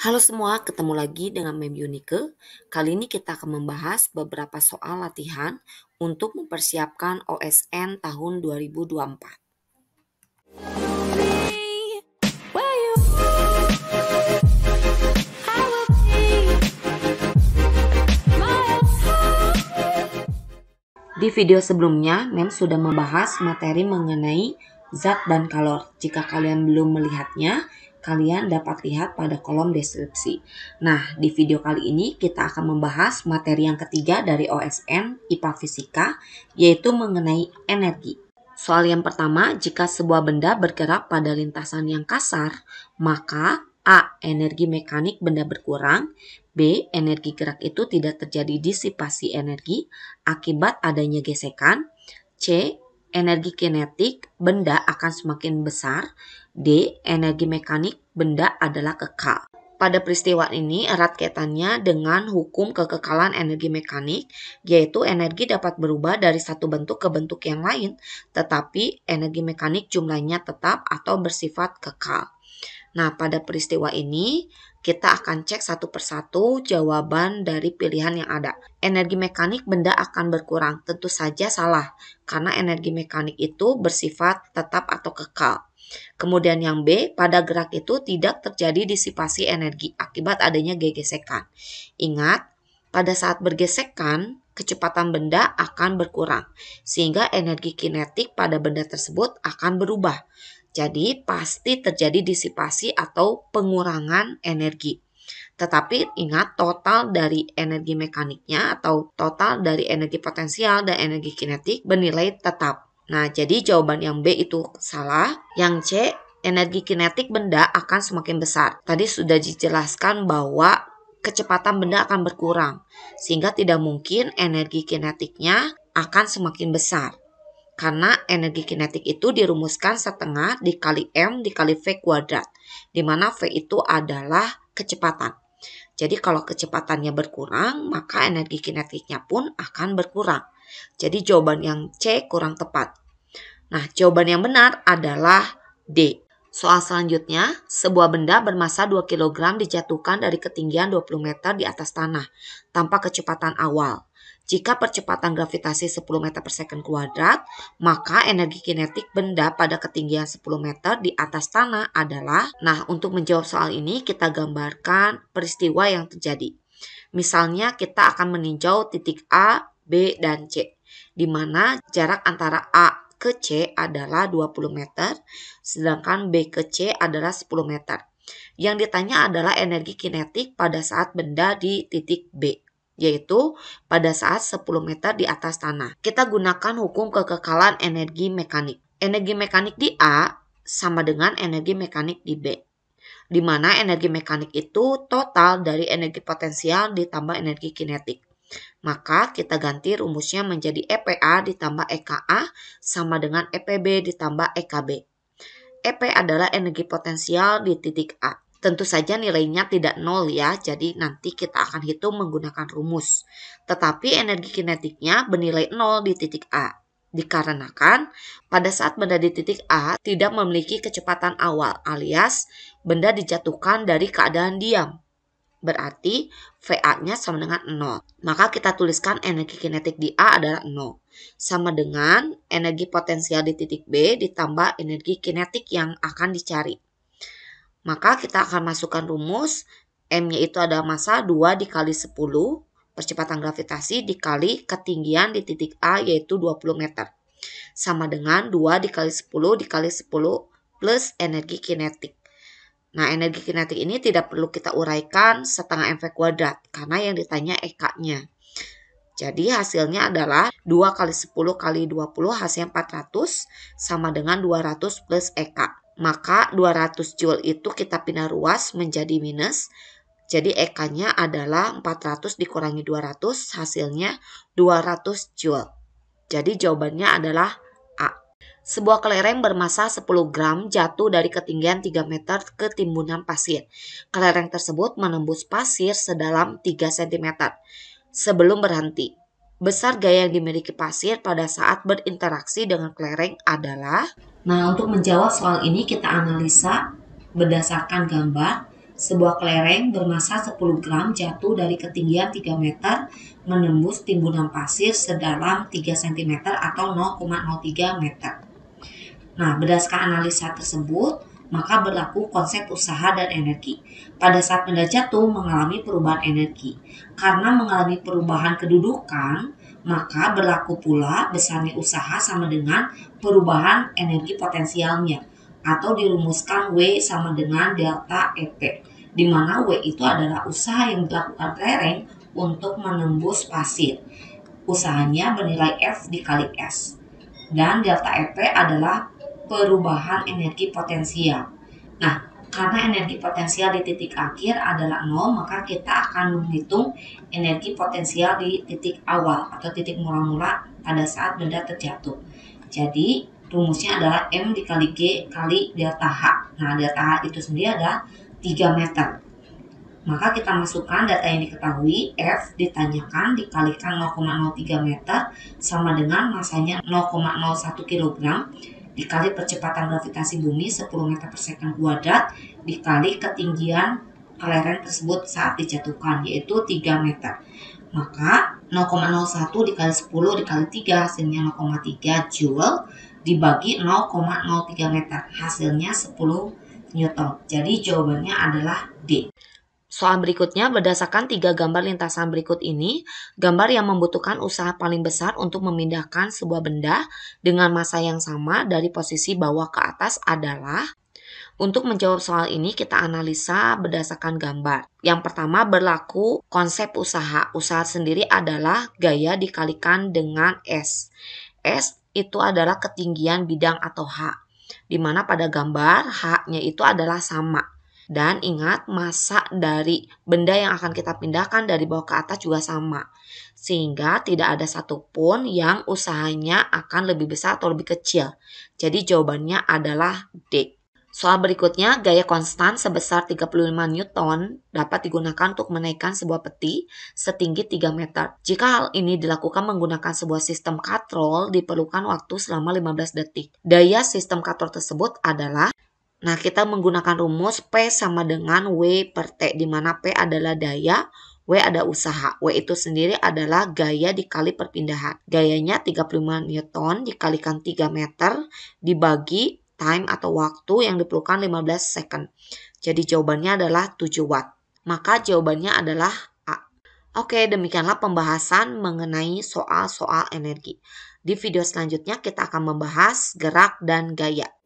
Halo semua, ketemu lagi dengan Mem Yunike. Kali ini kita akan membahas beberapa soal latihan untuk mempersiapkan OSN tahun 2024. Di video sebelumnya, Mem sudah membahas materi mengenai zat dan kalor. Jika kalian belum melihatnya, kalian dapat lihat pada kolom deskripsi. Nah, di video kali ini kita akan membahas materi yang ketiga dari OSN IPA Fisika, yaitu mengenai energi. Soal yang pertama, jika sebuah benda bergerak pada lintasan yang kasar, maka A. Energi mekanik benda berkurang. B. Energi gerak itu tidak terjadi disipasi energi akibat adanya gesekan. C energi kinetik benda akan semakin besar, D. Energi mekanik benda adalah kekal. Pada peristiwa ini erat kaitannya dengan hukum kekekalan energi mekanik, yaitu energi dapat berubah dari satu bentuk ke bentuk yang lain, tetapi energi mekanik jumlahnya tetap atau bersifat kekal. Nah, pada peristiwa ini kita akan cek satu persatu jawaban dari pilihan yang ada. Energi mekanik benda akan berkurang, tentu saja salah, karena energi mekanik itu bersifat tetap atau kekal. Kemudian yang B, pada gerak itu tidak terjadi disipasi energi akibat adanya gesekan. Ingat, pada saat bergesekan, kecepatan benda akan berkurang, sehingga energi kinetik pada benda tersebut akan berubah. Jadi pasti terjadi disipasi atau pengurangan energi. Tetapi ingat total dari energi mekaniknya atau total dari energi potensial dan energi kinetik bernilai tetap. Nah, jadi jawaban yang B itu salah. Yang C, energi kinetik benda akan semakin besar. Tadi sudah dijelaskan bahwa kecepatan benda akan berkurang, sehingga tidak mungkin energi kinetiknya akan semakin besar. Karena energi kinetik itu dirumuskan setengah dikali M dikali V kuadrat, di mana V itu adalah kecepatan. Jadi kalau kecepatannya berkurang, maka energi kinetiknya pun akan berkurang. Jadi jawaban yang C kurang tepat. Nah, jawaban yang benar adalah D. Soal selanjutnya, sebuah benda bermassa 2 kg dijatuhkan dari ketinggian 20 meter di atas tanah tanpa kecepatan awal. Jika percepatan gravitasi 10 meter per second kuadrat, maka energi kinetik benda pada ketinggian 10 meter di atas tanah adalah Nah, untuk menjawab soal ini kita gambarkan peristiwa yang terjadi. Misalnya kita akan meninjau titik A, B, dan C, di mana jarak antara A ke C adalah 20 meter, sedangkan B ke C adalah 10 meter. Yang ditanya adalah energi kinetik pada saat benda di titik B yaitu pada saat 10 meter di atas tanah. Kita gunakan hukum kekekalan energi mekanik. Energi mekanik di A sama dengan energi mekanik di B, di mana energi mekanik itu total dari energi potensial ditambah energi kinetik. Maka kita ganti rumusnya menjadi EPA ditambah EKA sama dengan EPB ditambah EKB. EP adalah energi potensial di titik A Tentu saja nilainya tidak nol ya, jadi nanti kita akan hitung menggunakan rumus. Tetapi energi kinetiknya bernilai nol di titik A. Dikarenakan pada saat benda di titik A tidak memiliki kecepatan awal alias benda dijatuhkan dari keadaan diam. Berarti VA-nya sama dengan 0. Maka kita tuliskan energi kinetik di A adalah 0. Sama dengan energi potensial di titik B ditambah energi kinetik yang akan dicari. Maka kita akan masukkan rumus M-nya itu ada masa 2 dikali 10 percepatan gravitasi dikali ketinggian di titik A yaitu 20 meter. Sama dengan 2 dikali 10 dikali 10 plus energi kinetik. Nah, energi kinetik ini tidak perlu kita uraikan setengah mv kuadrat karena yang ditanya EK-nya. Jadi hasilnya adalah 2 kali 10 kali 20 hasilnya 400 sama dengan 200 plus EK. Maka 200 Joule itu kita pindah ruas menjadi minus. Jadi EK-nya adalah 400 dikurangi 200, hasilnya 200 Joule. Jadi jawabannya adalah a sebuah kelereng bermassa 10 gram jatuh dari ketinggian 3 meter ke timbunan pasir. Kelereng tersebut menembus pasir sedalam 3 cm sebelum berhenti. Besar gaya yang dimiliki pasir pada saat berinteraksi dengan kelereng adalah Nah, untuk menjawab soal ini kita analisa berdasarkan gambar sebuah kelereng bermassa 10 gram jatuh dari ketinggian 3 meter menembus timbunan pasir sedalam 3 cm atau 0,03 meter. Nah, berdasarkan analisa tersebut, maka berlaku konsep usaha dan energi. Pada saat benda jatuh mengalami perubahan energi. Karena mengalami perubahan kedudukan, maka berlaku pula besarnya usaha sama dengan perubahan energi potensialnya atau dirumuskan W sama dengan delta EP di mana W itu adalah usaha yang dilakukan lereng untuk menembus pasir. Usahanya bernilai F dikali S. Dan delta EP adalah perubahan energi potensial. Nah, karena energi potensial di titik akhir adalah nol, maka kita akan menghitung energi potensial di titik awal atau titik mula-mula pada saat benda terjatuh. Jadi, rumusnya adalah M dikali G kali delta H. Nah, delta H itu sendiri ada 3 meter. Maka kita masukkan data yang diketahui, F ditanyakan dikalikan 0,03 meter sama dengan masanya 0,01 kilogram dikali percepatan gravitasi bumi 10 meter per second kuadrat dikali ketinggian kelereng tersebut saat dijatuhkan yaitu 3 meter. Maka 0,01 dikali 10 dikali 3 hasilnya 0,3 joule dibagi 0,03 meter hasilnya 10 newton. Jadi jawabannya adalah D. Soal berikutnya berdasarkan tiga gambar lintasan berikut ini, gambar yang membutuhkan usaha paling besar untuk memindahkan sebuah benda dengan masa yang sama dari posisi bawah ke atas adalah untuk menjawab soal ini kita analisa berdasarkan gambar. Yang pertama berlaku konsep usaha. Usaha sendiri adalah gaya dikalikan dengan S. S itu adalah ketinggian bidang atau H. Dimana pada gambar H-nya itu adalah sama. Dan ingat masa dari benda yang akan kita pindahkan dari bawah ke atas juga sama. Sehingga tidak ada satupun yang usahanya akan lebih besar atau lebih kecil. Jadi jawabannya adalah D. Soal berikutnya, gaya konstan sebesar 35 Newton dapat digunakan untuk menaikkan sebuah peti setinggi 3 meter. Jika hal ini dilakukan menggunakan sebuah sistem katrol, diperlukan waktu selama 15 detik. Daya sistem katrol tersebut adalah Nah, kita menggunakan rumus P sama dengan W per T, di mana P adalah daya, W ada usaha. W itu sendiri adalah gaya dikali perpindahan. Gayanya 35 Newton dikalikan 3 meter dibagi time atau waktu yang diperlukan 15 second. Jadi jawabannya adalah 7 watt. Maka jawabannya adalah A. Oke, demikianlah pembahasan mengenai soal-soal energi. Di video selanjutnya kita akan membahas gerak dan gaya.